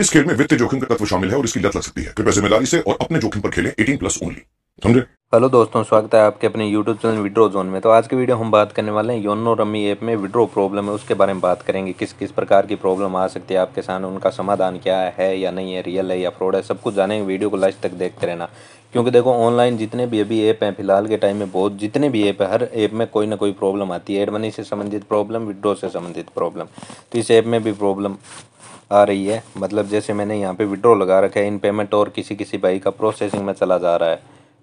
इस खेल में वित्तीय जोखिम का तत्व शामिल है और इसकी लत लग सकती है कृपया जिम्मेदारी से और अपने जोखिम पर खेलें 18 प्लस ओनली समझे हेलो दोस्तों स्वागत है आपके अपने यूट्यूब चैनल विड्रो जोन में तो आज की वीडियो हम बात करने वाले हैं योनो रमी ऐप में विड्रो प्रॉब्लम है उसके बारे में बात करेंगे किस किस प्रकार की प्रॉब्लम आ सकती है आपके सामने उनका समाधान क्या है या नहीं है रियल है या फ्रॉड है सब कुछ जानेंगे वीडियो को लास्ट तक देखते रहना क्योंकि देखो ऑनलाइन जितने भी अभी ऐप हैं फिलहाल के टाइम में बहुत जितने भी ऐप है हर ऐप में कोई ना कोई प्रॉब्लम आती है एड मनी से संबंधित प्रॉब्लम विड्रो से संबंधित प्रॉब्लम तो इस ऐप में भी प्रॉब्लम आ रही है मतलब जैसे मैंने यहाँ पे विड्रॉ लगा रखा है इन पेमेंट और किसी किसी भाई का प्रोसेसिंग में चला जा रहा है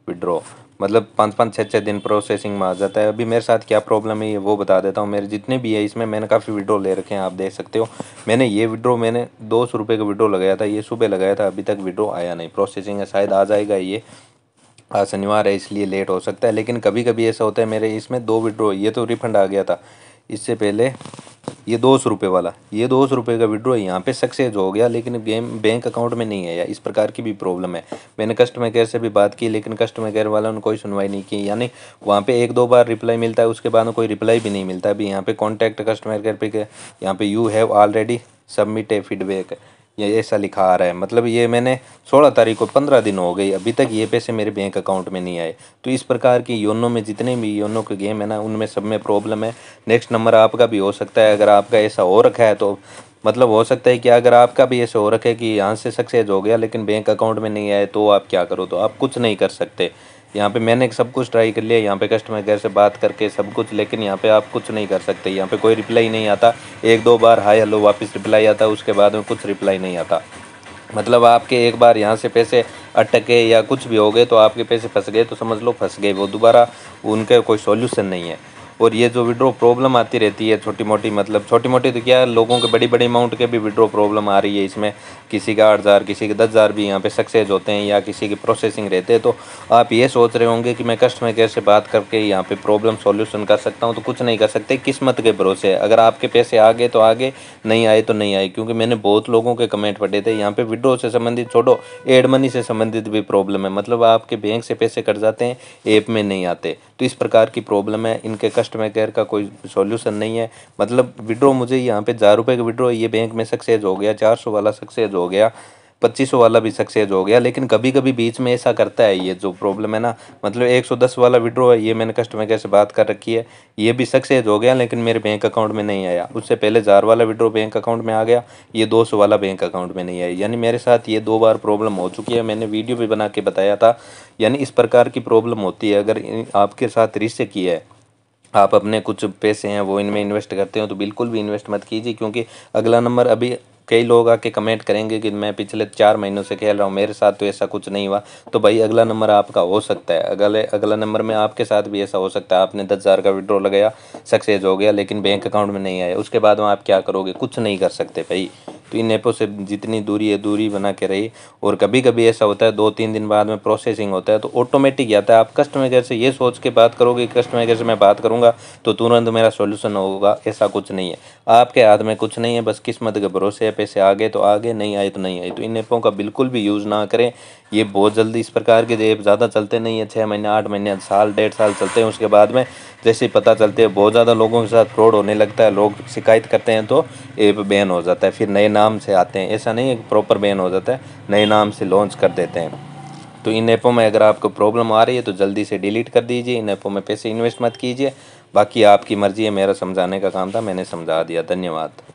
विड्रॉ मतलब पाँच पाँच छः छः दिन प्रोसेसिंग में आ जाता है अभी मेरे साथ क्या प्रॉब्लम है ये वो बता देता हूँ मेरे जितने भी है इसमें मैंने काफ़ी विड्रॉ ले रखे हैं आप देख सकते हो मैंने ये विड्रो मैंने दो सौ रुपये का विड्रो लगाया था ये सुबह लगाया था अभी तक विड्रो आया नहीं प्रोसेसिंग है शायद आ जाएगा ये आज शनिवार है इसलिए लेट हो सकता है लेकिन कभी कभी ऐसा होता है मेरे इसमें दो विड्रो ये तो रिफंड आ गया था इससे पहले ये दो सौ रुपये वाला ये दो सौ रुपये का विड्रॉ यहाँ पे सक्सेस हो गया लेकिन गेम बैंक अकाउंट में नहीं है या इस प्रकार की भी प्रॉब्लम है मैंने कस्टमर केयर से भी बात की लेकिन कस्टमर केयर वालों ने कोई सुनवाई नहीं की यानी वहाँ पे एक दो बार रिप्लाई मिलता है उसके बाद कोई रिप्लाई भी नहीं मिलता अभी यहाँ पे कॉन्टैक्ट कस्टमर केयर पे यहाँ पे you have already submit a feedback ये ऐसा लिखा आ रहा है मतलब ये मैंने सोलह तारीख को पंद्रह दिन हो गई अभी तक ये पैसे मेरे बैंक अकाउंट में नहीं आए तो इस प्रकार की योनो में जितने भी योनो के गेम है ना उनमें सब में प्रॉब्लम है नेक्स्ट नंबर आपका भी हो सकता है अगर आपका ऐसा हो रखा है तो मतलब हो सकता है कि अगर आपका भी ऐसे हो रखा है कि यहाँ से सक्सेस हो गया लेकिन बैंक अकाउंट में नहीं आए तो आप क्या करो तो आप कुछ नहीं कर सकते यहाँ पे मैंने सब कुछ ट्राई कर लिया यहाँ पे कस्टमर केयर से बात करके सब कुछ लेकिन यहाँ पे आप कुछ नहीं कर सकते यहाँ पे कोई रिप्लाई नहीं आता एक दो बार हाय हेलो वापस रिप्लाई आता उसके बाद में कुछ रिप्लाई नहीं आता मतलब आपके एक बार यहाँ से पैसे अटके या कुछ भी हो गए तो आपके पैसे फंस गए तो समझ लो फंस गए वो दोबारा उनका कोई सोल्यूशन नहीं है और ये जो विड्रो प्रॉब्लम आती रहती है छोटी मोटी मतलब छोटी मोटी तो क्या लोगों के बड़ी बड़ी अमाउंट के भी विड्रो प्रॉब्लम आ रही है इसमें किसी का आठ हज़ार किसी के दस हज़ार भी यहाँ पे सक्सेस होते हैं या किसी की प्रोसेसिंग रहते हैं तो आप ये सोच रहे होंगे कि मैं कस्टमर केयर से बात करके यहाँ पर प्रॉब्लम सोल्यूशन कर सकता हूँ तो कुछ नहीं कर सकते किस्मत के भरोसे अगर आपके पैसे आ गए तो आगे नहीं आए तो नहीं आए क्योंकि मैंने बहुत लोगों के कमेंट पढ़े थे यहाँ पर विड्रो से संबंधित छोड़ो एड मनी से संबंधित भी प्रॉब्लम है मतलब आपके बैंक से पैसे कट जाते हैं ऐप में नहीं आते तो इस प्रकार की प्रॉब्लम है इनके कस्ट लास्ट में केयर का कोई सॉल्यूशन नहीं है मतलब विड्रो मुझे यहाँ पे हज़ार रुपये का विड्रो ये बैंक में सक्सेस हो गया चार सौ वाला सक्सेस हो गया पच्चीस सौ वाला भी सक्सेस हो गया लेकिन कभी कभी बीच में ऐसा करता है ये जो प्रॉब्लम है ना मतलब एक सौ दस वाला विड्रो है ये मैंने कस्टमर केयर से बात कर रखी है ये भी सक्सेस हो गया लेकिन मेरे बैंक अकाउंट में नहीं आया उससे पहले हज़ार वाला विड्रो बैंक अकाउंट में आ गया ये दो सौ वाला बैंक अकाउंट में नहीं आया यानी मेरे साथ ये दो बार प्रॉब्लम हो चुकी है मैंने वीडियो भी बना के बताया था यानी इस प्रकार की प्रॉब्लम होती है अगर आपके साथ रिश्ते की है आप अपने कुछ पैसे हैं वो इनमें इन्वेस्ट करते हो तो बिल्कुल भी इन्वेस्ट मत कीजिए क्योंकि अगला नंबर अभी कई लोग आके कमेंट करेंगे कि मैं पिछले चार महीनों से खेल रहा हूँ मेरे साथ तो ऐसा कुछ नहीं हुआ तो भाई अगला नंबर आपका हो सकता है अगले अगला नंबर में आपके साथ भी ऐसा हो सकता है आपने दस हज़ार का विड्रॉ लगाया सक्सेस हो गया लेकिन बैंक अकाउंट में नहीं आया उसके बाद वहाँ आप क्या करोगे कुछ नहीं कर सकते भाई तो इन ऐपों से जितनी दूरी है दूरी बना के रही और कभी कभी ऐसा होता है दो तीन दिन बाद में प्रोसेसिंग होता है तो ऑटोमेटिक आता है आप कस्टमर केयर से ये सोच के बात करोगे कस्टमर केयर से मैं बात करूँगा तो तुरंत मेरा सोल्यूशन होगा ऐसा कुछ नहीं है आपके हाथ में कुछ नहीं है बस किस्मत के भरोसे पैसे आगे तो आगे नहीं आए तो नहीं आए तो इन ऐपों का बिल्कुल भी यूज़ ना करें ये बहुत जल्दी इस प्रकार के ऐप ज़्यादा चलते नहीं है छः महीने आठ महीने साल डेढ़ साल चलते हैं उसके बाद में जैसे पता चलते हैं बहुत ज़्यादा लोगों के साथ फ्रॉड होने लगता है लोग शिकायत करते हैं तो ऐप बैन हो जाता है फिर नए नाम से आते हैं ऐसा नहीं है कि प्रॉपर बैन हो जाता है नए नाम से लॉन्च कर देते हैं तो इन ऐपों में अगर आपको प्रॉब्लम आ रही है तो जल्दी से डिलीट कर दीजिए इन ऐपों में पैसे इन्वेस्ट मत कीजिए बाकी आपकी मर्ज़ी है मेरा समझाने का काम था मैंने समझा दिया धन्यवाद